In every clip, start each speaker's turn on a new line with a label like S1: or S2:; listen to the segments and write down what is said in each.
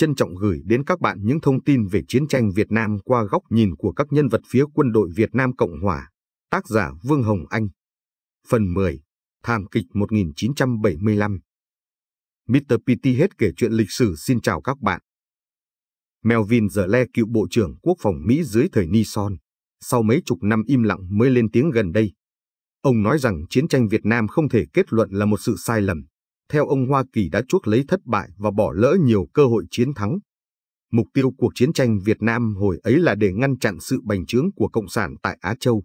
S1: trân trọng gửi đến các bạn những thông tin về chiến tranh Việt Nam qua góc nhìn của các nhân vật phía quân đội Việt Nam Cộng Hòa. Tác giả Vương Hồng Anh Phần 10 Thảm kịch 1975 Mr. PT hết kể chuyện lịch sử xin chào các bạn. Melvin Zerle cựu Bộ trưởng Quốc phòng Mỹ dưới thời Nixon, sau mấy chục năm im lặng mới lên tiếng gần đây. Ông nói rằng chiến tranh Việt Nam không thể kết luận là một sự sai lầm, theo ông Hoa Kỳ đã chuốc lấy thất bại và bỏ lỡ nhiều cơ hội chiến thắng. Mục tiêu cuộc chiến tranh Việt Nam hồi ấy là để ngăn chặn sự bành trướng của Cộng sản tại Á Châu.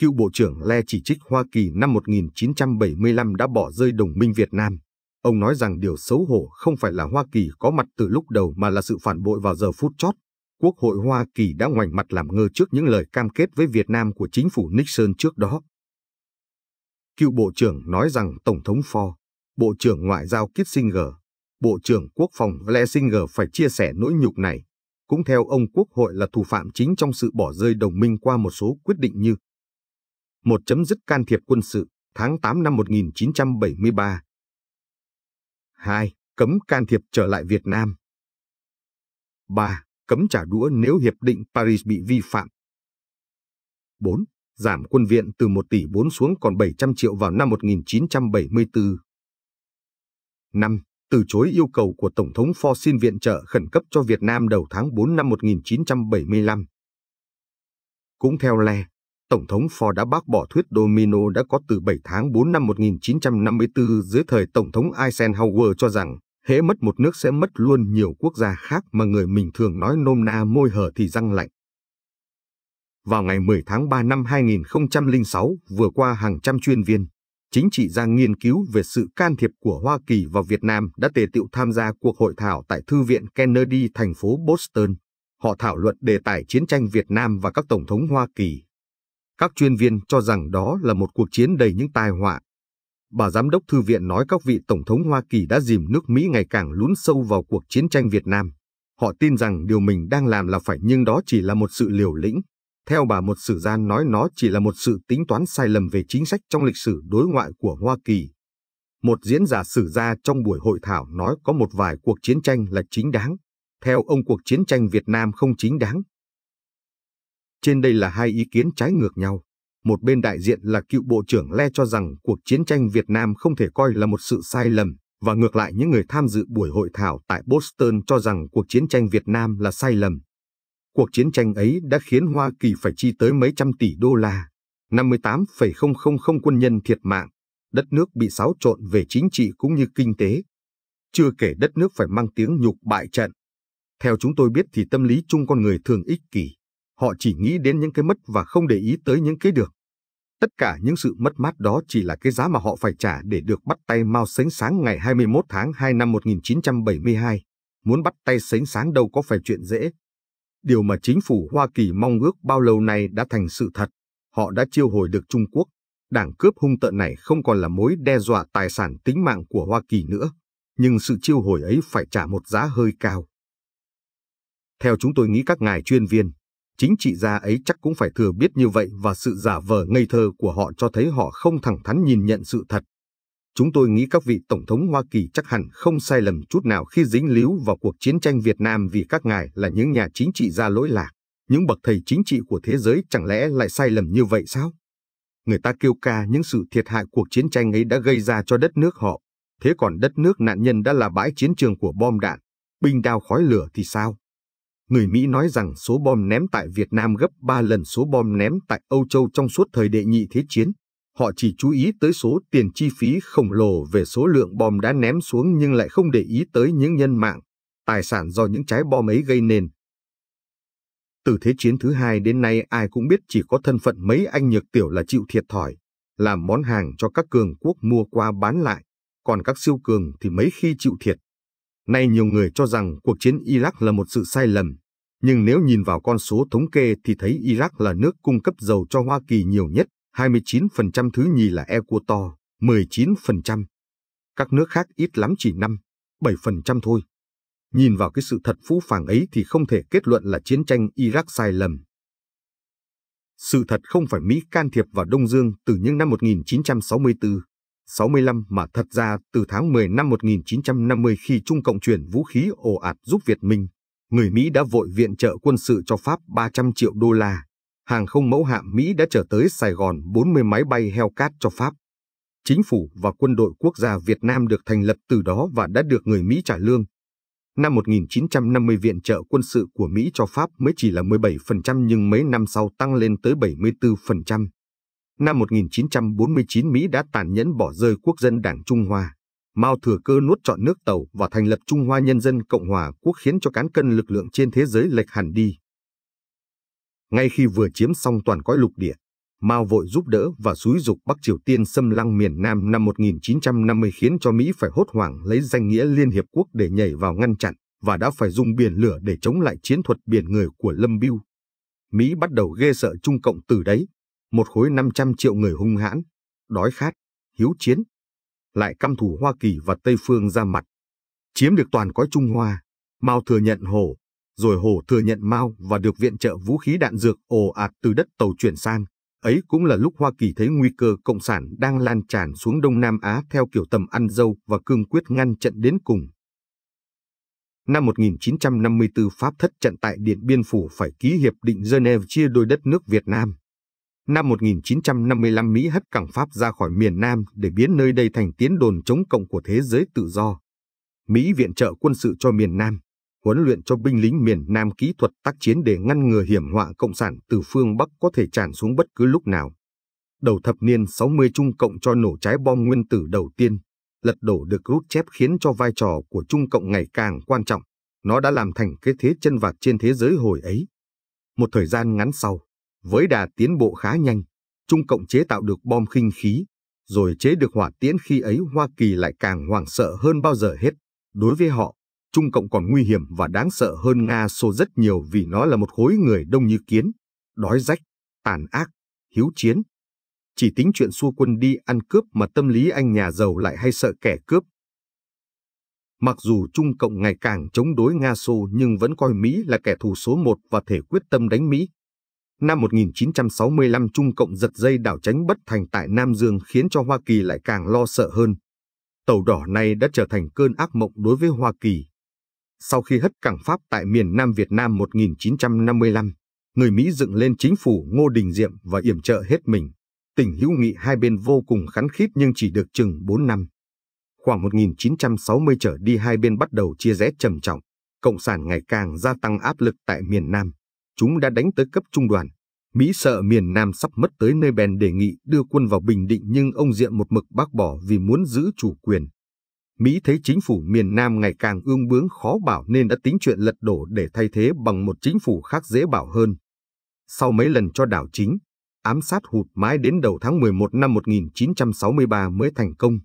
S1: Cựu Bộ trưởng Le chỉ trích Hoa Kỳ năm 1975 đã bỏ rơi đồng minh Việt Nam. Ông nói rằng điều xấu hổ không phải là Hoa Kỳ có mặt từ lúc đầu mà là sự phản bội vào giờ phút chót. Quốc hội Hoa Kỳ đã ngoảnh mặt làm ngơ trước những lời cam kết với Việt Nam của chính phủ Nixon trước đó. Cựu Bộ trưởng nói rằng Tổng thống Ford, Bộ trưởng Ngoại giao Kissinger, Bộ trưởng Quốc phòng Lesinger phải chia sẻ nỗi nhục này. Cũng theo ông Quốc hội là thủ phạm chính trong sự bỏ rơi đồng minh qua một số quyết định như một chấm dứt can thiệp quân sự tháng 8 năm 1973. 2. Cấm can thiệp trở lại Việt Nam. 3. Cấm trả đũa nếu Hiệp định Paris bị vi phạm. 4. Giảm quân viện từ 1 tỷ 4 xuống còn 700 triệu vào năm 1974. 5. Từ chối yêu cầu của Tổng thống Ford xin viện trợ khẩn cấp cho Việt Nam đầu tháng 4 năm 1975. Cũng theo Le, Tổng thống Ford đã bác bỏ thuyết domino đã có từ 7 tháng 4 năm 1954 dưới thời Tổng thống Eisenhower cho rằng hễ mất một nước sẽ mất luôn nhiều quốc gia khác mà người mình thường nói nôm na môi hở thì răng lạnh. Vào ngày 10 tháng 3 năm 2006 vừa qua hàng trăm chuyên viên, chính trị gia nghiên cứu về sự can thiệp của Hoa Kỳ vào Việt Nam đã tề tựu tham gia cuộc hội thảo tại Thư viện Kennedy thành phố Boston. Họ thảo luận đề tài chiến tranh Việt Nam và các tổng thống Hoa Kỳ. Các chuyên viên cho rằng đó là một cuộc chiến đầy những tai họa. Bà giám đốc thư viện nói các vị tổng thống Hoa Kỳ đã dìm nước Mỹ ngày càng lún sâu vào cuộc chiến tranh Việt Nam. Họ tin rằng điều mình đang làm là phải nhưng đó chỉ là một sự liều lĩnh, theo bà một sử gia nói nó chỉ là một sự tính toán sai lầm về chính sách trong lịch sử đối ngoại của Hoa Kỳ. Một diễn giả sử gia trong buổi hội thảo nói có một vài cuộc chiến tranh là chính đáng. Theo ông cuộc chiến tranh Việt Nam không chính đáng. Trên đây là hai ý kiến trái ngược nhau. Một bên đại diện là cựu Bộ trưởng Le cho rằng cuộc chiến tranh Việt Nam không thể coi là một sự sai lầm, và ngược lại những người tham dự buổi hội thảo tại Boston cho rằng cuộc chiến tranh Việt Nam là sai lầm. Cuộc chiến tranh ấy đã khiến Hoa Kỳ phải chi tới mấy trăm tỷ đô la, 58,000 quân nhân thiệt mạng, đất nước bị xáo trộn về chính trị cũng như kinh tế. Chưa kể đất nước phải mang tiếng nhục bại trận. Theo chúng tôi biết thì tâm lý chung con người thường ích kỷ. Họ chỉ nghĩ đến những cái mất và không để ý tới những cái được. Tất cả những sự mất mát đó chỉ là cái giá mà họ phải trả để được bắt tay Mao Sánh Sáng ngày 21 tháng 2 năm 1972. Muốn bắt tay Sánh Sáng đâu có phải chuyện dễ. Điều mà chính phủ Hoa Kỳ mong ước bao lâu nay đã thành sự thật. Họ đã chiêu hồi được Trung Quốc. Đảng cướp hung tợn này không còn là mối đe dọa tài sản tính mạng của Hoa Kỳ nữa. Nhưng sự chiêu hồi ấy phải trả một giá hơi cao. Theo chúng tôi nghĩ các ngài chuyên viên, chính trị gia ấy chắc cũng phải thừa biết như vậy và sự giả vờ ngây thơ của họ cho thấy họ không thẳng thắn nhìn nhận sự thật Chúng tôi nghĩ các vị Tổng thống Hoa Kỳ chắc hẳn không sai lầm chút nào khi dính líu vào cuộc chiến tranh Việt Nam vì các ngài là những nhà chính trị gia lỗi lạc, những bậc thầy chính trị của thế giới chẳng lẽ lại sai lầm như vậy sao? Người ta kêu ca những sự thiệt hại cuộc chiến tranh ấy đã gây ra cho đất nước họ, thế còn đất nước nạn nhân đã là bãi chiến trường của bom đạn, binh đao khói lửa thì sao? Người Mỹ nói rằng số bom ném tại Việt Nam gấp 3 lần số bom ném tại Âu Châu trong suốt thời đệ nhị thế chiến. Họ chỉ chú ý tới số tiền chi phí khổng lồ về số lượng bom đã ném xuống nhưng lại không để ý tới những nhân mạng, tài sản do những trái bom ấy gây nên. Từ Thế chiến thứ hai đến nay ai cũng biết chỉ có thân phận mấy anh nhược tiểu là chịu thiệt thòi, làm món hàng cho các cường quốc mua qua bán lại, còn các siêu cường thì mấy khi chịu thiệt. Nay nhiều người cho rằng cuộc chiến Iraq là một sự sai lầm, nhưng nếu nhìn vào con số thống kê thì thấy Iraq là nước cung cấp dầu cho Hoa Kỳ nhiều nhất, 29% thứ nhì là Ecuador, 19%. Các nước khác ít lắm chỉ 5, 7% thôi. Nhìn vào cái sự thật phũ phàng ấy thì không thể kết luận là chiến tranh Iraq sai lầm. Sự thật không phải Mỹ can thiệp vào Đông Dương từ những năm 1964, 65 mà thật ra từ tháng 10 năm 1950 khi Trung Cộng chuyển vũ khí ồ ạt giúp Việt Minh, người Mỹ đã vội viện trợ quân sự cho Pháp 300 triệu đô la hàng không mẫu hạm Mỹ đã chở tới Sài Gòn 40 máy bay Hellcat cho Pháp. Chính phủ và quân đội quốc gia Việt Nam được thành lập từ đó và đã được người Mỹ trả lương. Năm 1950 viện trợ quân sự của Mỹ cho Pháp mới chỉ là 17% nhưng mấy năm sau tăng lên tới 74%. Năm 1949 Mỹ đã tàn nhẫn bỏ rơi quốc dân Đảng Trung Hoa. Mao thừa cơ nuốt trọn nước Tàu và thành lập Trung Hoa Nhân dân Cộng Hòa Quốc khiến cho cán cân lực lượng trên thế giới lệch hẳn đi. Ngay khi vừa chiếm xong toàn cõi lục địa, Mao vội giúp đỡ và xúi dục Bắc Triều Tiên xâm lăng miền Nam năm 1950 khiến cho Mỹ phải hốt hoảng lấy danh nghĩa Liên Hiệp Quốc để nhảy vào ngăn chặn và đã phải dùng biển lửa để chống lại chiến thuật biển người của Lâm Biêu. Mỹ bắt đầu ghê sợ Trung Cộng từ đấy, một khối 500 triệu người hung hãn, đói khát, hiếu chiến, lại căm thù Hoa Kỳ và Tây Phương ra mặt. Chiếm được toàn cõi Trung Hoa, Mao thừa nhận Hồ, rồi Hồ thừa nhận Mao và được viện trợ vũ khí đạn dược ồ ạt từ đất tàu chuyển sang. Ấy cũng là lúc Hoa Kỳ thấy nguy cơ Cộng sản đang lan tràn xuống Đông Nam Á theo kiểu tầm ăn dâu và cương quyết ngăn trận đến cùng. Năm 1954 Pháp thất trận tại Điện Biên Phủ phải ký hiệp định Geneva chia đôi đất nước Việt Nam. Năm 1955 Mỹ hất cảng Pháp ra khỏi miền Nam để biến nơi đây thành tiến đồn chống cộng của thế giới tự do. Mỹ viện trợ quân sự cho miền Nam huấn luyện cho binh lính miền Nam kỹ thuật tác chiến để ngăn ngừa hiểm họa cộng sản từ phương Bắc có thể tràn xuống bất cứ lúc nào. Đầu thập niên 60 Trung Cộng cho nổ trái bom nguyên tử đầu tiên, lật đổ được rút chép khiến cho vai trò của Trung Cộng ngày càng quan trọng. Nó đã làm thành cái thế chân vạc trên thế giới hồi ấy. Một thời gian ngắn sau, với đà tiến bộ khá nhanh, Trung Cộng chế tạo được bom khinh khí, rồi chế được hỏa tiễn khi ấy Hoa Kỳ lại càng hoảng sợ hơn bao giờ hết. Đối với họ, Trung Cộng còn nguy hiểm và đáng sợ hơn Nga Xô rất nhiều vì nó là một khối người đông như kiến, đói rách, tàn ác, hiếu chiến. Chỉ tính chuyện xua quân đi ăn cướp mà tâm lý anh nhà giàu lại hay sợ kẻ cướp. Mặc dù Trung Cộng ngày càng chống đối Nga Xô nhưng vẫn coi Mỹ là kẻ thù số một và thể quyết tâm đánh Mỹ. Năm 1965 Trung Cộng giật dây đảo tránh bất thành tại Nam Dương khiến cho Hoa Kỳ lại càng lo sợ hơn. Tàu đỏ này đã trở thành cơn ác mộng đối với Hoa Kỳ. Sau khi hất cảng Pháp tại miền Nam Việt Nam 1955, người Mỹ dựng lên chính phủ Ngô Đình Diệm và yểm trợ hết mình. Tình hữu nghị hai bên vô cùng khắn khít nhưng chỉ được chừng 4 năm. Khoảng 1960 trở đi hai bên bắt đầu chia rẽ trầm trọng. Cộng sản ngày càng gia tăng áp lực tại miền Nam. Chúng đã đánh tới cấp trung đoàn. Mỹ sợ miền Nam sắp mất tới nơi bèn đề nghị đưa quân vào Bình Định nhưng ông Diệm một mực bác bỏ vì muốn giữ chủ quyền. Mỹ thấy chính phủ miền Nam ngày càng ương bướng khó bảo nên đã tính chuyện lật đổ để thay thế bằng một chính phủ khác dễ bảo hơn. Sau mấy lần cho đảo chính, ám sát hụt mãi đến đầu tháng 11 năm 1963 mới thành công.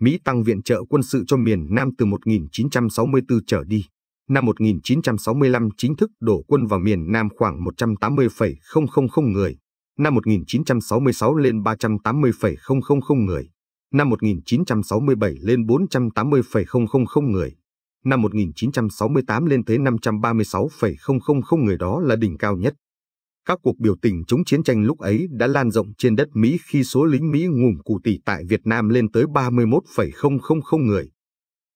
S1: Mỹ tăng viện trợ quân sự cho miền Nam từ 1964 trở đi. Năm 1965 chính thức đổ quân vào miền Nam khoảng 180,000 người, năm 1966 lên 380,000 người năm 1967 lên 480,000 người, năm 1968 lên tới 536,000 người đó là đỉnh cao nhất. Các cuộc biểu tình chống chiến tranh lúc ấy đã lan rộng trên đất Mỹ khi số lính Mỹ ngủm cù tỷ tại Việt Nam lên tới 31,000 người.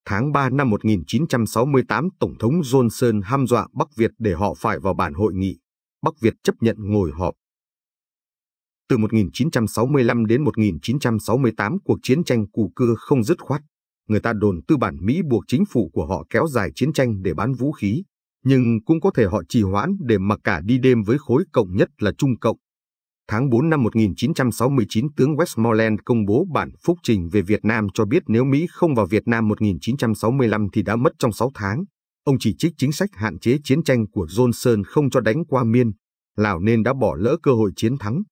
S1: Tháng 3 năm 1968, Tổng thống Johnson ham dọa Bắc Việt để họ phải vào bản hội nghị. Bắc Việt chấp nhận ngồi họp, từ 1965 đến 1968 cuộc chiến tranh cù cưa không dứt khoát. Người ta đồn tư bản Mỹ buộc chính phủ của họ kéo dài chiến tranh để bán vũ khí, nhưng cũng có thể họ trì hoãn để mặc cả đi đêm với khối cộng nhất là Trung Cộng. Tháng 4 năm 1969 tướng Westmoreland công bố bản phúc trình về Việt Nam cho biết nếu Mỹ không vào Việt Nam 1965 thì đã mất trong 6 tháng. Ông chỉ trích chính sách hạn chế chiến tranh của Johnson không cho đánh qua miên, Lào nên đã bỏ lỡ cơ hội chiến thắng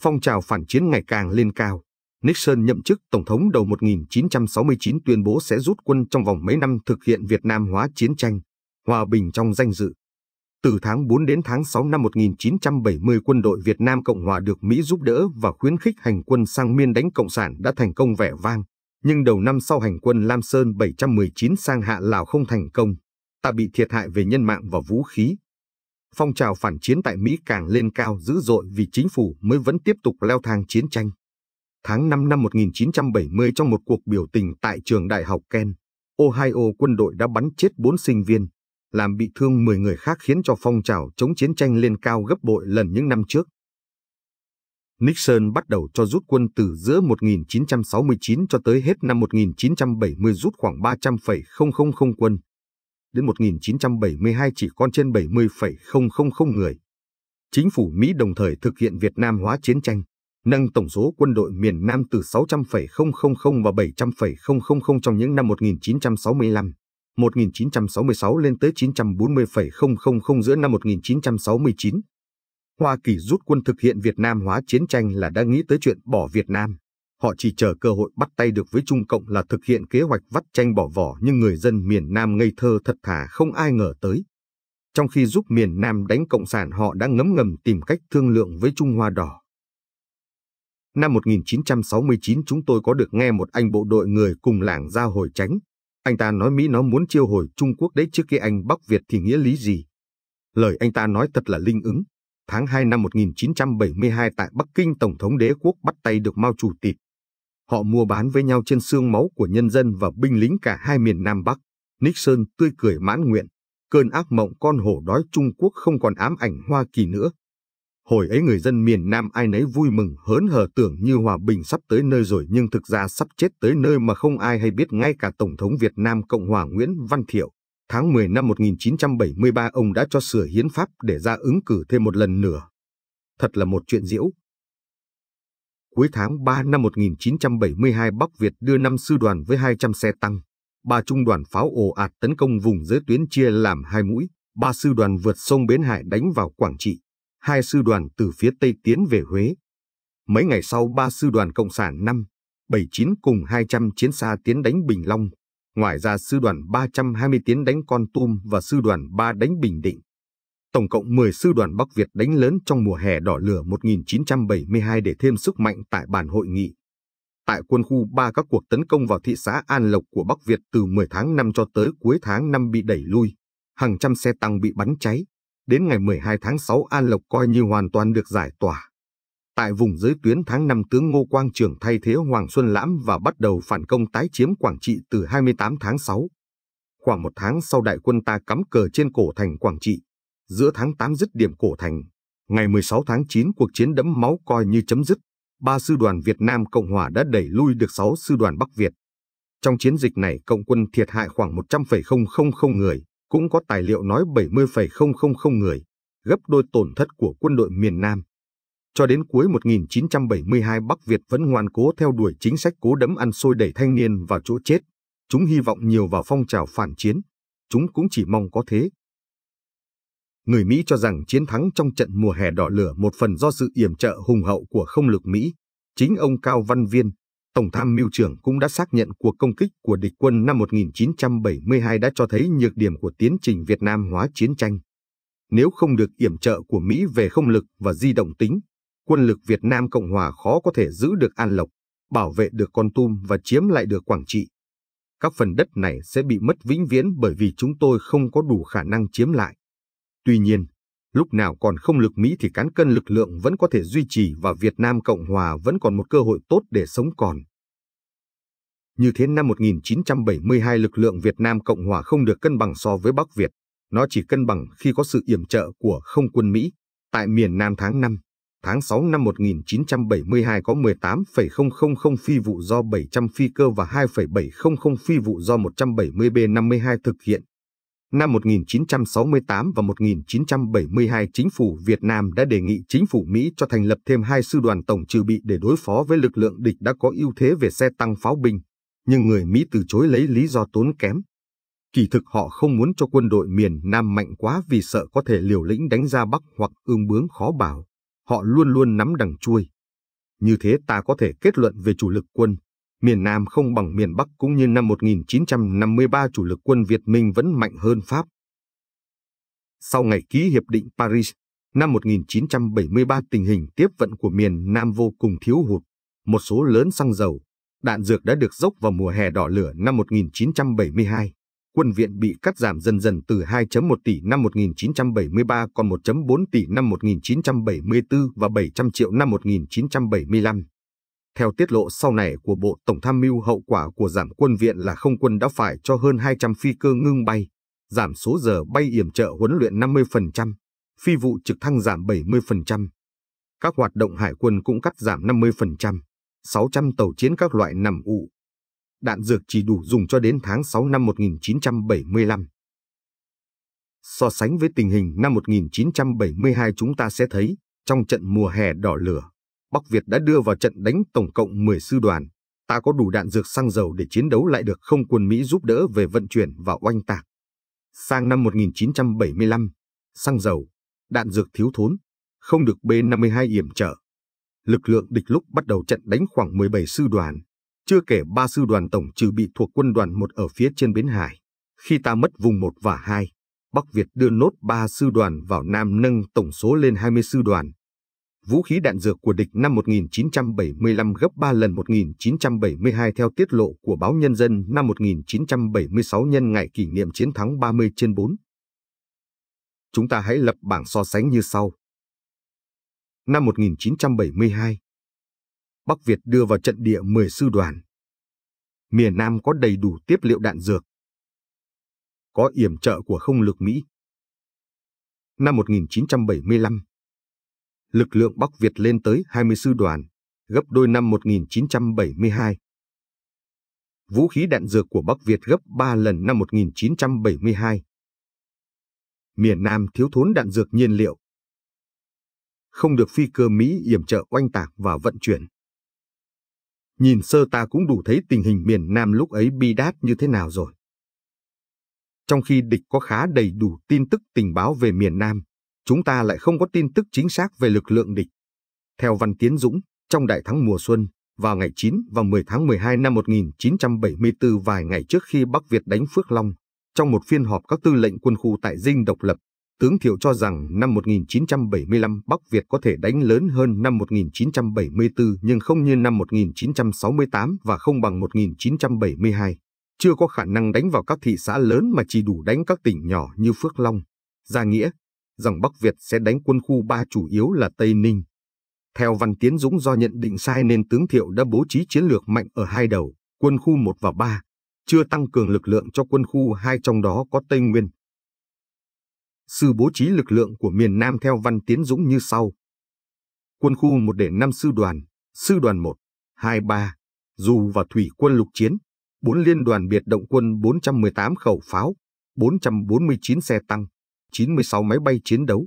S1: phong trào phản chiến ngày càng lên cao. Nixon nhậm chức Tổng thống đầu 1969 tuyên bố sẽ rút quân trong vòng mấy năm thực hiện Việt Nam hóa chiến tranh, hòa bình trong danh dự. Từ tháng 4 đến tháng 6 năm 1970 quân đội Việt Nam Cộng Hòa được Mỹ giúp đỡ và khuyến khích hành quân sang miên đánh Cộng sản đã thành công vẻ vang, nhưng đầu năm sau hành quân Lam Sơn 719 sang hạ Lào không thành công, ta bị thiệt hại về nhân mạng và vũ khí, phong trào phản chiến tại Mỹ càng lên cao dữ dội vì chính phủ mới vẫn tiếp tục leo thang chiến tranh. Tháng 5 năm 1970 trong một cuộc biểu tình tại trường đại học Ken, Ohio quân đội đã bắn chết 4 sinh viên, làm bị thương 10 người khác khiến cho phong trào chống chiến tranh lên cao gấp bội lần những năm trước. Nixon bắt đầu cho rút quân từ giữa 1969 cho tới hết năm 1970 rút khoảng 300,000 quân, đến 1972 chỉ còn trên 70,000 người. Chính phủ Mỹ đồng thời thực hiện Việt Nam hóa chiến tranh, nâng tổng số quân đội miền Nam từ 600,000 và 700,000 trong những năm 1965, 1966 lên tới 940,000 giữa năm 1969. Hoa Kỳ rút quân thực hiện Việt Nam hóa chiến tranh là đã nghĩ tới chuyện bỏ Việt Nam. Họ chỉ chờ cơ hội bắt tay được với Trung Cộng là thực hiện kế hoạch vắt chanh bỏ vỏ nhưng người dân miền Nam ngây thơ thật thà không ai ngờ tới. Trong khi giúp miền Nam đánh Cộng sản họ đã ngấm ngầm tìm cách thương lượng với Trung Hoa Đỏ. Năm 1969 chúng tôi có được nghe một anh bộ đội người cùng làng ra hồi tránh. Anh ta nói Mỹ nó muốn chiêu hồi Trung Quốc đấy trước khi anh Bắc Việt thì nghĩa lý gì? Lời anh ta nói thật là linh ứng. Tháng 2 năm 1972 tại Bắc Kinh Tổng thống đế quốc bắt tay được Mao Chủ tịch Họ mua bán với nhau trên xương máu của nhân dân và binh lính cả hai miền Nam Bắc. Nixon tươi cười mãn nguyện, cơn ác mộng con hổ đói Trung Quốc không còn ám ảnh Hoa Kỳ nữa. Hồi ấy người dân miền Nam ai nấy vui mừng hớn hở tưởng như hòa bình sắp tới nơi rồi nhưng thực ra sắp chết tới nơi mà không ai hay biết ngay cả Tổng thống Việt Nam Cộng hòa Nguyễn Văn Thiệu. Tháng 10 năm 1973 ông đã cho sửa hiến pháp để ra ứng cử thêm một lần nữa. Thật là một chuyện diễu. Cuối tháng 3 năm 1972 Bắc Việt đưa 5 sư đoàn với 200 xe tăng, 3 trung đoàn pháo ồ ạt tấn công vùng giới tuyến chia làm hai mũi, 3 sư đoàn vượt sông Bến Hải đánh vào Quảng Trị, 2 sư đoàn từ phía Tây tiến về Huế. Mấy ngày sau 3 sư đoàn Cộng sản 5, 79 cùng 200 chiến xa tiến đánh Bình Long, ngoài ra sư đoàn 320 tiến đánh Con Tum và sư đoàn 3 đánh Bình Định tổng cộng 10 sư đoàn Bắc Việt đánh lớn trong mùa hè đỏ lửa 1972 để thêm sức mạnh tại bàn hội nghị. Tại quân khu 3 các cuộc tấn công vào thị xã An Lộc của Bắc Việt từ 10 tháng 5 cho tới cuối tháng 5 bị đẩy lui, hàng trăm xe tăng bị bắn cháy. Đến ngày 12 tháng 6 An Lộc coi như hoàn toàn được giải tỏa. Tại vùng dưới tuyến tháng 5 tướng Ngô Quang Trường thay thế Hoàng Xuân Lãm và bắt đầu phản công tái chiếm Quảng Trị từ 28 tháng 6. Khoảng một tháng sau đại quân ta cắm cờ trên cổ thành Quảng Trị, giữa tháng 8 dứt điểm cổ thành. Ngày 16 tháng 9 cuộc chiến đẫm máu coi như chấm dứt. Ba sư đoàn Việt Nam Cộng Hòa đã đẩy lui được 6 sư đoàn Bắc Việt. Trong chiến dịch này cộng quân thiệt hại khoảng 100,000 người, cũng có tài liệu nói 70,000 người, gấp đôi tổn thất của quân đội miền Nam. Cho đến cuối 1972 Bắc Việt vẫn ngoan cố theo đuổi chính sách cố đấm ăn xôi đẩy thanh niên vào chỗ chết. Chúng hy vọng nhiều vào phong trào phản chiến. Chúng cũng chỉ mong có thế người Mỹ cho rằng chiến thắng trong trận mùa hè đỏ lửa một phần do sự yểm trợ hùng hậu của không lực Mỹ. Chính ông Cao Văn Viên, Tổng tham mưu trưởng cũng đã xác nhận cuộc công kích của địch quân năm 1972 đã cho thấy nhược điểm của tiến trình Việt Nam hóa chiến tranh. Nếu không được yểm trợ của Mỹ về không lực và di động tính, quân lực Việt Nam Cộng Hòa khó có thể giữ được An Lộc, bảo vệ được Con Tum và chiếm lại được Quảng Trị. Các phần đất này sẽ bị mất vĩnh viễn bởi vì chúng tôi không có đủ khả năng chiếm lại. Tuy nhiên, lúc nào còn không lực Mỹ thì cán cân lực lượng vẫn có thể duy trì và Việt Nam Cộng Hòa vẫn còn một cơ hội tốt để sống còn. Như thế năm 1972 lực lượng Việt Nam Cộng Hòa không được cân bằng so với Bắc Việt, nó chỉ cân bằng khi có sự yểm trợ của không quân Mỹ. Tại miền Nam tháng 5, tháng 6 năm 1972 có 18,000 phi vụ do 700 phi cơ và 2,700 phi vụ do 170 B-52 thực hiện. Năm 1968 và 1972 chính phủ Việt Nam đã đề nghị chính phủ Mỹ cho thành lập thêm hai sư đoàn tổng trừ bị để đối phó với lực lượng địch đã có ưu thế về xe tăng pháo binh, nhưng người Mỹ từ chối lấy lý do tốn kém. Kỳ thực họ không muốn cho quân đội miền Nam mạnh quá vì sợ có thể liều lĩnh đánh ra Bắc hoặc ương bướng khó bảo. Họ luôn luôn nắm đằng chui. Như thế ta có thể kết luận về chủ lực quân, miền Nam không bằng miền Bắc cũng như năm 1953 chủ lực quân Việt Minh vẫn mạnh hơn Pháp. Sau ngày ký Hiệp định Paris, năm 1973 tình hình tiếp vận của miền Nam vô cùng thiếu hụt, một số lớn xăng dầu, đạn dược đã được dốc vào mùa hè đỏ lửa năm 1972. Quân viện bị cắt giảm dần dần từ 2.1 tỷ năm 1973 còn 1.4 tỷ năm 1974 và 700 triệu năm 1975. Theo tiết lộ sau này của Bộ Tổng tham mưu hậu quả của giảm quân viện là không quân đã phải cho hơn 200 phi cơ ngưng bay, giảm số giờ bay yểm trợ huấn luyện 50%, phi vụ trực thăng giảm 70%. Các hoạt động hải quân cũng cắt giảm 50%, 600 tàu chiến các loại nằm ụ. Đạn dược chỉ đủ dùng cho đến tháng 6 năm 1975. So sánh với tình hình năm 1972 chúng ta sẽ thấy, trong trận mùa hè đỏ lửa, Bắc Việt đã đưa vào trận đánh tổng cộng 10 sư đoàn. Ta có đủ đạn dược xăng dầu để chiến đấu lại được không quân Mỹ giúp đỡ về vận chuyển và oanh tạc. Sang năm 1975, xăng dầu, đạn dược thiếu thốn, không được B-52 yểm trợ. Lực lượng địch lúc bắt đầu trận đánh khoảng 17 sư đoàn, chưa kể 3 sư đoàn tổng trừ bị thuộc quân đoàn 1 ở phía trên bến hải. Khi ta mất vùng 1 và 2, Bắc Việt đưa nốt 3 sư đoàn vào Nam nâng tổng số lên 20 sư đoàn, vũ khí đạn dược của địch năm 1975 gấp 3 lần 1972 theo tiết lộ của báo Nhân dân năm 1976 nhân ngày kỷ niệm chiến thắng 30 trên 4. Chúng ta hãy lập bảng so sánh như sau. Năm 1972, Bắc Việt đưa vào trận địa 10 sư đoàn. Miền Nam có đầy đủ tiếp liệu đạn dược. Có yểm trợ của không lực Mỹ. Năm 1975, lực lượng Bắc Việt lên tới 20 sư đoàn, gấp đôi năm 1972. Vũ khí đạn dược của Bắc Việt gấp 3 lần năm 1972. Miền Nam thiếu thốn đạn dược nhiên liệu. Không được phi cơ Mỹ yểm trợ oanh tạc và vận chuyển. Nhìn sơ ta cũng đủ thấy tình hình miền Nam lúc ấy bi đát như thế nào rồi. Trong khi địch có khá đầy đủ tin tức tình báo về miền Nam, chúng ta lại không có tin tức chính xác về lực lượng địch. Theo Văn Tiến Dũng, trong đại thắng mùa xuân, vào ngày 9 và 10 tháng 12 năm 1974 vài ngày trước khi Bắc Việt đánh Phước Long, trong một phiên họp các tư lệnh quân khu tại Dinh độc lập, tướng Thiệu cho rằng năm 1975 Bắc Việt có thể đánh lớn hơn năm 1974 nhưng không như năm 1968 và không bằng 1972. Chưa có khả năng đánh vào các thị xã lớn mà chỉ đủ đánh các tỉnh nhỏ như Phước Long, Gia Nghĩa, rằng Bắc Việt sẽ đánh quân khu ba chủ yếu là Tây Ninh. Theo Văn Tiến Dũng do nhận định sai nên tướng Thiệu đã bố trí chiến lược mạnh ở hai đầu, quân khu 1 và 3, chưa tăng cường lực lượng cho quân khu 2 trong đó có Tây Nguyên. Sư bố trí lực lượng của miền Nam theo Văn Tiến Dũng như sau. Quân khu 1 để 5 sư đoàn, sư đoàn 1, 2, 3, dù và thủy quân lục chiến, 4 liên đoàn biệt động quân 418 khẩu pháo, 449 xe tăng, 96 máy bay chiến đấu.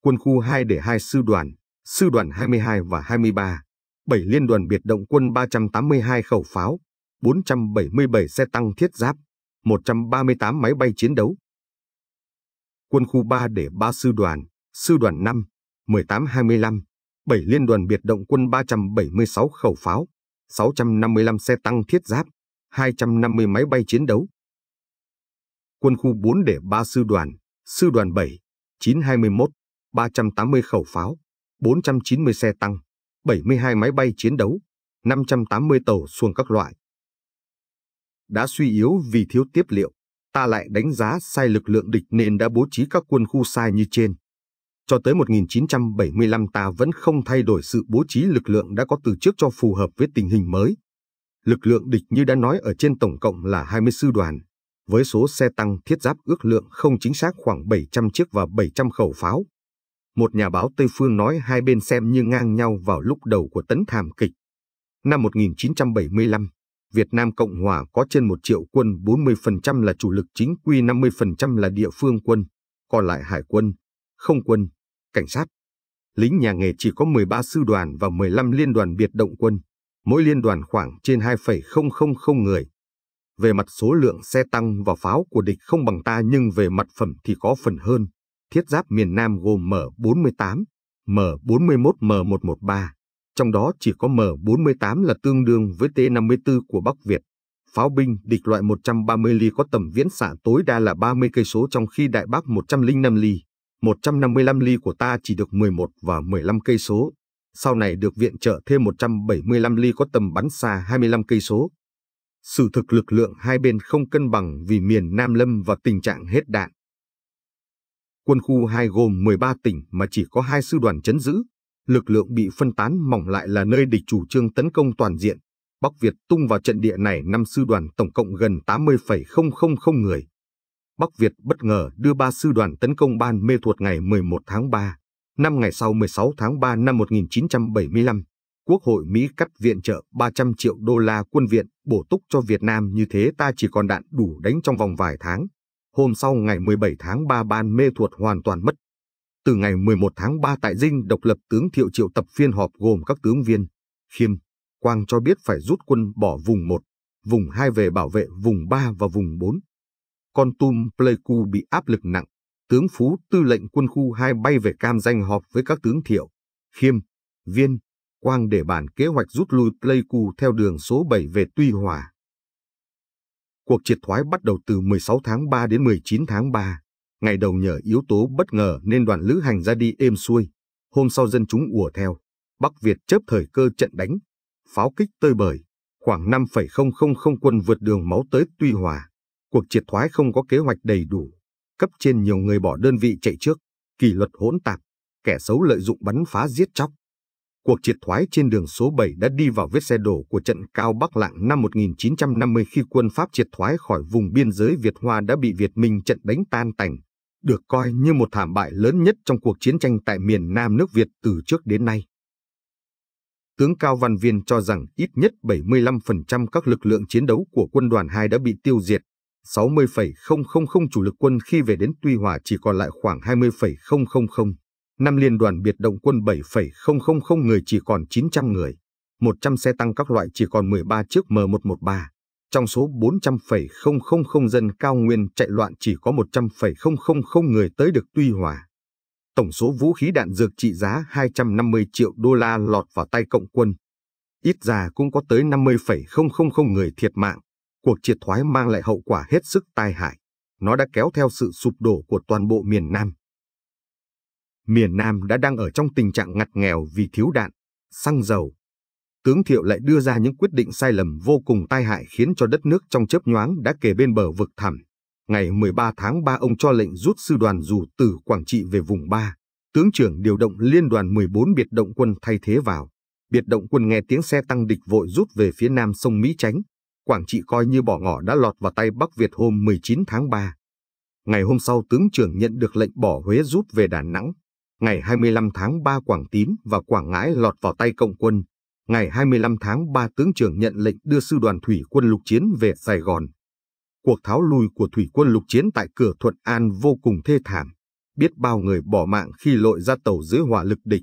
S1: Quân khu 2 để 2 sư đoàn, sư đoàn 22 và 23, 7 liên đoàn biệt động quân 382 khẩu pháo, 477 xe tăng thiết giáp, 138 máy bay chiến đấu. Quân khu 3 để 3 sư đoàn, sư đoàn 5, 1825, 7 liên đoàn biệt động quân 376 khẩu pháo, 655 xe tăng thiết giáp, 250 máy bay chiến đấu quân khu 4 để 3 sư đoàn, sư đoàn 7, 921, 380 khẩu pháo, 490 xe tăng, 72 máy bay chiến đấu, 580 tàu xuồng các loại. Đã suy yếu vì thiếu tiếp liệu, ta lại đánh giá sai lực lượng địch nên đã bố trí các quân khu sai như trên. Cho tới 1975 ta vẫn không thay đổi sự bố trí lực lượng đã có từ trước cho phù hợp với tình hình mới. Lực lượng địch như đã nói ở trên tổng cộng là 20 sư đoàn, với số xe tăng thiết giáp ước lượng không chính xác khoảng 700 chiếc và 700 khẩu pháo. Một nhà báo Tây Phương nói hai bên xem như ngang nhau vào lúc đầu của tấn thảm kịch. Năm 1975, Việt Nam Cộng Hòa có trên 1 triệu quân, 40% là chủ lực chính quy, 50% là địa phương quân, còn lại hải quân, không quân, cảnh sát. Lính nhà nghề chỉ có 13 sư đoàn và 15 liên đoàn biệt động quân, mỗi liên đoàn khoảng trên 2,000 người. Về mặt số lượng xe tăng và pháo của địch không bằng ta nhưng về mặt phẩm thì có phần hơn. Thiết giáp miền Nam gồm M48, M41, M113. Trong đó chỉ có M48 là tương đương với T54 của Bắc Việt. Pháo binh địch loại 130 ly có tầm viễn xạ tối đa là 30 cây số trong khi Đại Bác 105 ly, 155 ly của ta chỉ được 11 và 15 cây số. Sau này được viện trợ thêm 175 ly có tầm bắn xa 25 cây số sự thực lực lượng hai bên không cân bằng vì miền Nam Lâm và tình trạng hết đạn. Quân khu 2 gồm 13 tỉnh mà chỉ có hai sư đoàn chấn giữ, lực lượng bị phân tán mỏng lại là nơi địch chủ trương tấn công toàn diện. Bắc Việt tung vào trận địa này năm sư đoàn tổng cộng gần 80,000 người. Bắc Việt bất ngờ đưa ba sư đoàn tấn công Ban Mê thuật ngày 11 tháng 3, năm ngày sau 16 tháng 3 năm 1975. Quốc hội Mỹ cắt viện trợ 300 triệu đô la quân viện bổ túc cho Việt Nam như thế ta chỉ còn đạn đủ đánh trong vòng vài tháng. Hôm sau ngày 17 tháng 3 ban mê thuật hoàn toàn mất. Từ ngày 11 tháng 3 tại Dinh độc lập tướng Thiệu Triệu tập phiên họp gồm các tướng viên, khiêm, quang cho biết phải rút quân bỏ vùng 1, vùng 2 về bảo vệ vùng 3 và vùng 4. Con Tum Pleiku bị áp lực nặng, tướng Phú tư lệnh quân khu 2 bay về cam danh họp với các tướng Thiệu, khiêm, viên, Quang để bản kế hoạch rút lui Pleiku theo đường số 7 về Tuy Hòa. Cuộc triệt thoái bắt đầu từ 16 tháng 3 đến 19 tháng 3. Ngày đầu nhờ yếu tố bất ngờ nên đoàn lữ hành ra đi êm xuôi. Hôm sau dân chúng ùa theo. Bắc Việt chớp thời cơ trận đánh. Pháo kích tơi bời. Khoảng 5,000 quân vượt đường máu tới Tuy Hòa. Cuộc triệt thoái không có kế hoạch đầy đủ. Cấp trên nhiều người bỏ đơn vị chạy trước. Kỷ luật hỗn tạp. Kẻ xấu lợi dụng bắn phá giết chóc cuộc triệt thoái trên đường số 7 đã đi vào vết xe đổ của trận cao Bắc Lạng năm 1950 khi quân Pháp triệt thoái khỏi vùng biên giới Việt Hoa đã bị Việt Minh trận đánh tan tành, được coi như một thảm bại lớn nhất trong cuộc chiến tranh tại miền Nam nước Việt từ trước đến nay. Tướng Cao Văn Viên cho rằng ít nhất 75% các lực lượng chiến đấu của quân đoàn 2 đã bị tiêu diệt, 60,000 chủ lực quân khi về đến Tuy Hòa chỉ còn lại khoảng 20,000 năm liên đoàn biệt động quân 7,000 người chỉ còn 900 người, 100 xe tăng các loại chỉ còn 13 chiếc M113. Trong số 400,000 dân cao nguyên chạy loạn chỉ có 100,000 người tới được Tuy Hòa. Tổng số vũ khí đạn dược trị giá 250 triệu đô la lọt vào tay cộng quân. Ít ra cũng có tới 50,000 người thiệt mạng. Cuộc triệt thoái mang lại hậu quả hết sức tai hại. Nó đã kéo theo sự sụp đổ của toàn bộ miền Nam miền Nam đã đang ở trong tình trạng ngặt nghèo vì thiếu đạn, xăng dầu. Tướng Thiệu lại đưa ra những quyết định sai lầm vô cùng tai hại khiến cho đất nước trong chớp nhoáng đã kề bên bờ vực thẳm. Ngày 13 tháng 3 ông cho lệnh rút sư đoàn dù từ Quảng Trị về vùng 3. Tướng trưởng điều động liên đoàn 14 biệt động quân thay thế vào. Biệt động quân nghe tiếng xe tăng địch vội rút về phía nam sông Mỹ Chánh. Quảng Trị coi như bỏ ngỏ đã lọt vào tay Bắc Việt hôm 19 tháng 3. Ngày hôm sau tướng trưởng nhận được lệnh bỏ Huế rút về Đà Nẵng ngày 25 tháng 3 Quảng Tín và Quảng Ngãi lọt vào tay cộng quân. Ngày 25 tháng 3 tướng trưởng nhận lệnh đưa sư đoàn thủy quân lục chiến về Sài Gòn. Cuộc tháo lui của thủy quân lục chiến tại cửa Thuận An vô cùng thê thảm, biết bao người bỏ mạng khi lội ra tàu dưới hỏa lực địch.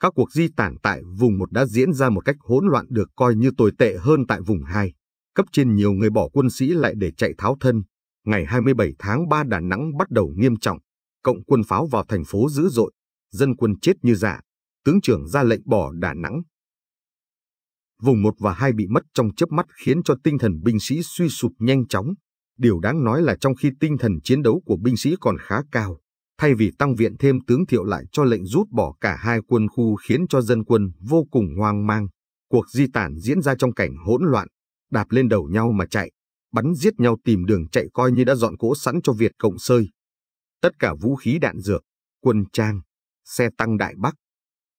S1: Các cuộc di tản tại vùng 1 đã diễn ra một cách hỗn loạn được coi như tồi tệ hơn tại vùng 2. Cấp trên nhiều người bỏ quân sĩ lại để chạy tháo thân. Ngày 27 tháng 3 Đà Nẵng bắt đầu nghiêm trọng cộng quân pháo vào thành phố dữ dội, dân quân chết như dạ, tướng trưởng ra lệnh bỏ Đà Nẵng. Vùng 1 và 2 bị mất trong chớp mắt khiến cho tinh thần binh sĩ suy sụp nhanh chóng. Điều đáng nói là trong khi tinh thần chiến đấu của binh sĩ còn khá cao, thay vì tăng viện thêm tướng thiệu lại cho lệnh rút bỏ cả hai quân khu khiến cho dân quân vô cùng hoang mang. Cuộc di tản diễn ra trong cảnh hỗn loạn, đạp lên đầu nhau mà chạy, bắn giết nhau tìm đường chạy coi như đã dọn cỗ sẵn cho Việt Cộng sơi tất cả vũ khí đạn dược, quân trang, xe tăng Đại Bắc.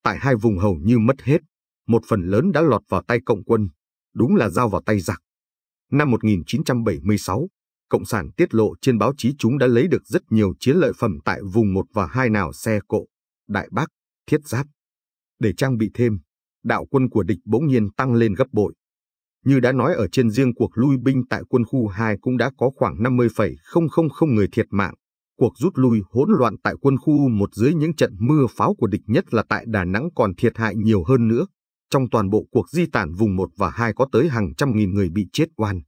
S1: Tại hai vùng hầu như mất hết, một phần lớn đã lọt vào tay cộng quân, đúng là giao vào tay giặc. Năm 1976, Cộng sản tiết lộ trên báo chí chúng đã lấy được rất nhiều chiến lợi phẩm tại vùng 1 và 2 nào xe cộ, Đại Bắc, Thiết Giáp. Để trang bị thêm, đạo quân của địch bỗng nhiên tăng lên gấp bội. Như đã nói ở trên riêng cuộc lui binh tại quân khu 2 cũng đã có khoảng 50,000 người thiệt mạng, cuộc rút lui hỗn loạn tại quân khu một dưới những trận mưa pháo của địch nhất là tại Đà Nẵng còn thiệt hại nhiều hơn nữa. Trong toàn bộ cuộc di tản vùng 1 và 2 có tới hàng trăm nghìn người bị chết oan.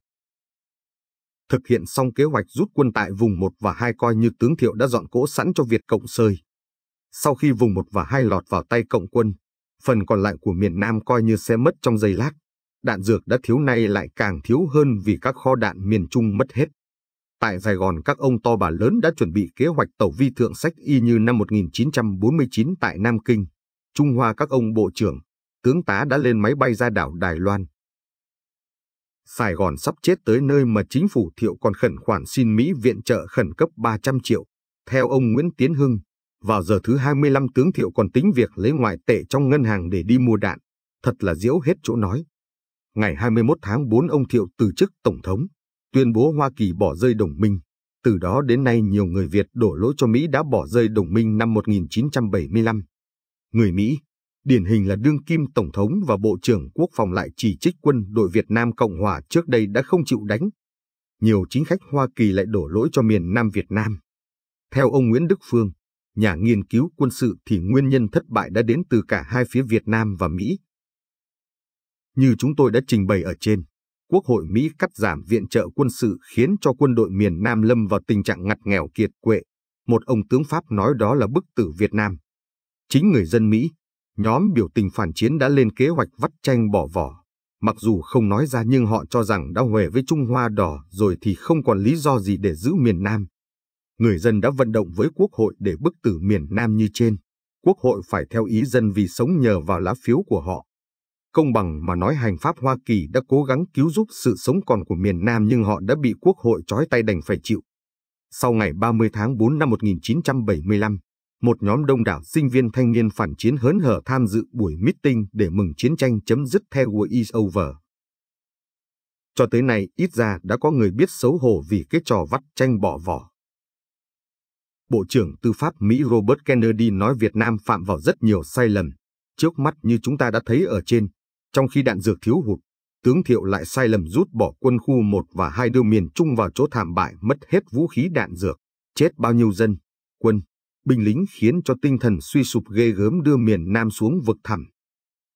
S1: Thực hiện xong kế hoạch rút quân tại vùng 1 và 2 coi như tướng Thiệu đã dọn cỗ sẵn cho Việt Cộng sơi. Sau khi vùng 1 và 2 lọt vào tay Cộng quân, phần còn lại của miền Nam coi như sẽ mất trong giây lát. Đạn dược đã thiếu nay lại càng thiếu hơn vì các kho đạn miền Trung mất hết. Tại Sài Gòn các ông to bà lớn đã chuẩn bị kế hoạch tàu vi thượng sách y như năm 1949 tại Nam Kinh. Trung Hoa các ông bộ trưởng, tướng tá đã lên máy bay ra đảo Đài Loan. Sài Gòn sắp chết tới nơi mà chính phủ thiệu còn khẩn khoản xin Mỹ viện trợ khẩn cấp 300 triệu. Theo ông Nguyễn Tiến Hưng, vào giờ thứ 25 tướng thiệu còn tính việc lấy ngoại tệ trong ngân hàng để đi mua đạn. Thật là diễu hết chỗ nói. Ngày 21 tháng 4 ông thiệu từ chức tổng thống tuyên bố Hoa Kỳ bỏ rơi đồng minh. Từ đó đến nay nhiều người Việt đổ lỗi cho Mỹ đã bỏ rơi đồng minh năm 1975. Người Mỹ, điển hình là đương kim Tổng thống và Bộ trưởng Quốc phòng lại chỉ trích quân đội Việt Nam Cộng Hòa trước đây đã không chịu đánh. Nhiều chính khách Hoa Kỳ lại đổ lỗi cho miền Nam Việt Nam. Theo ông Nguyễn Đức Phương, nhà nghiên cứu quân sự thì nguyên nhân thất bại đã đến từ cả hai phía Việt Nam và Mỹ. Như chúng tôi đã trình bày ở trên, Quốc hội Mỹ cắt giảm viện trợ quân sự khiến cho quân đội miền Nam lâm vào tình trạng ngặt nghèo kiệt quệ. Một ông tướng Pháp nói đó là bức tử Việt Nam. Chính người dân Mỹ, nhóm biểu tình phản chiến đã lên kế hoạch vắt tranh bỏ vỏ. Mặc dù không nói ra nhưng họ cho rằng đã huề với Trung Hoa đỏ rồi thì không còn lý do gì để giữ miền Nam. Người dân đã vận động với Quốc hội để bức tử miền Nam như trên. Quốc hội phải theo ý dân vì sống nhờ vào lá phiếu của họ. Công bằng mà nói hành pháp Hoa Kỳ đã cố gắng cứu giúp sự sống còn của miền Nam nhưng họ đã bị quốc hội trói tay đành phải chịu. Sau ngày 30 tháng 4 năm 1975, một nhóm đông đảo sinh viên thanh niên phản chiến hớn hở tham dự buổi meeting để mừng chiến tranh chấm dứt The War is over. Cho tới nay ít ra đã có người biết xấu hổ vì cái trò vắt tranh bỏ vỏ. Bộ trưởng Tư pháp Mỹ Robert Kennedy nói Việt Nam phạm vào rất nhiều sai lầm. Trước mắt như chúng ta đã thấy ở trên, trong khi đạn dược thiếu hụt, tướng Thiệu lại sai lầm rút bỏ quân khu 1 và 2 đưa miền Trung vào chỗ thảm bại mất hết vũ khí đạn dược, chết bao nhiêu dân, quân, binh lính khiến cho tinh thần suy sụp ghê gớm đưa miền Nam xuống vực thẳm.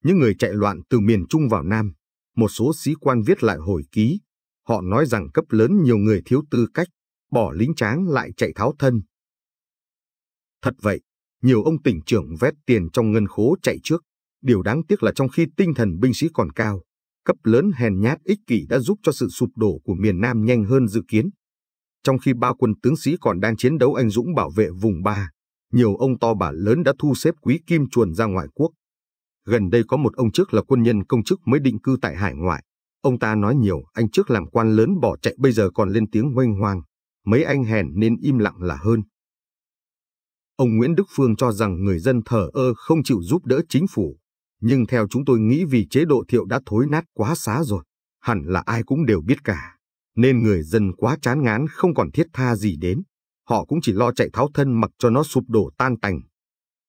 S1: Những người chạy loạn từ miền Trung vào Nam, một số sĩ quan viết lại hồi ký, họ nói rằng cấp lớn nhiều người thiếu tư cách, bỏ lính tráng lại chạy tháo thân. Thật vậy, nhiều ông tỉnh trưởng vét tiền trong ngân khố chạy trước, Điều đáng tiếc là trong khi tinh thần binh sĩ còn cao, cấp lớn hèn nhát ích kỷ đã giúp cho sự sụp đổ của miền Nam nhanh hơn dự kiến. Trong khi ba quân tướng sĩ còn đang chiến đấu anh dũng bảo vệ vùng ba, nhiều ông to bà lớn đã thu xếp quý kim chuồn ra ngoại quốc. Gần đây có một ông trước là quân nhân công chức mới định cư tại hải ngoại. Ông ta nói nhiều, anh trước làm quan lớn bỏ chạy bây giờ còn lên tiếng hoanh hoang. Mấy anh hèn nên im lặng là hơn. Ông Nguyễn Đức Phương cho rằng người dân thờ ơ không chịu giúp đỡ chính phủ, nhưng theo chúng tôi nghĩ vì chế độ thiệu đã thối nát quá xá rồi, hẳn là ai cũng đều biết cả, nên người dân quá chán ngán không còn thiết tha gì đến, họ cũng chỉ lo chạy tháo thân mặc cho nó sụp đổ tan tành.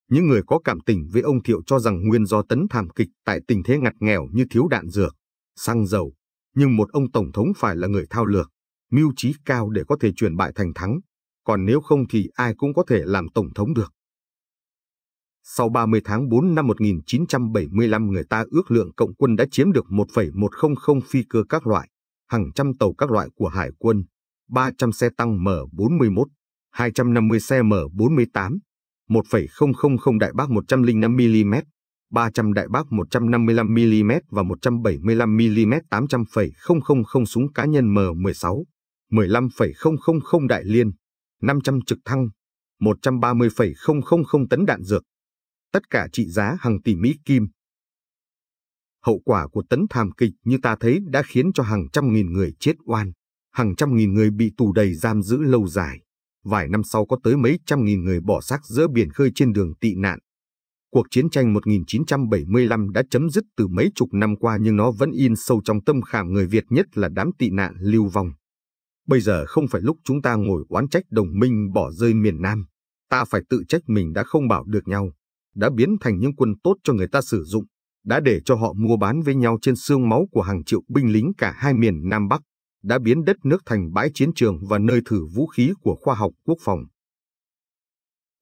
S1: Những người có cảm tình với ông Thiệu cho rằng nguyên do tấn thảm kịch tại tình thế ngặt nghèo như thiếu đạn dược, xăng dầu, nhưng một ông tổng thống phải là người thao lược, mưu trí cao để có thể chuyển bại thành thắng, còn nếu không thì ai cũng có thể làm tổng thống được. Sau 30 tháng 4 năm 1975 người ta ước lượng cộng quân đã chiếm được 1,100 phi cơ các loại, hàng trăm tàu các loại của hải quân, 300 xe tăng M41, 250 xe M48, 1,000 đại bác 105mm, 300 đại bác 155mm và 175mm 800,000 súng cá nhân M16, 15,000 đại liên, 500 trực thăng, 130,000 tấn đạn dược, tất cả trị giá hàng tỷ Mỹ Kim. Hậu quả của tấn thảm kịch như ta thấy đã khiến cho hàng trăm nghìn người chết oan, hàng trăm nghìn người bị tù đầy giam giữ lâu dài. Vài năm sau có tới mấy trăm nghìn người bỏ xác giữa biển khơi trên đường tị nạn. Cuộc chiến tranh 1975 đã chấm dứt từ mấy chục năm qua nhưng nó vẫn in sâu trong tâm khảm người Việt nhất là đám tị nạn lưu vong. Bây giờ không phải lúc chúng ta ngồi oán trách đồng minh bỏ rơi miền Nam. Ta phải tự trách mình đã không bảo được nhau đã biến thành những quân tốt cho người ta sử dụng, đã để cho họ mua bán với nhau trên xương máu của hàng triệu binh lính cả hai miền Nam Bắc, đã biến đất nước thành bãi chiến trường và nơi thử vũ khí của khoa học quốc phòng.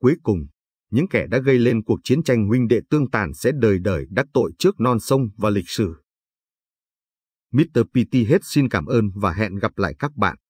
S1: Cuối cùng, những kẻ đã gây lên cuộc chiến tranh huynh đệ tương tàn sẽ đời đời đắc tội trước non sông và lịch sử. Mr. PT hết xin cảm ơn và hẹn gặp lại các bạn.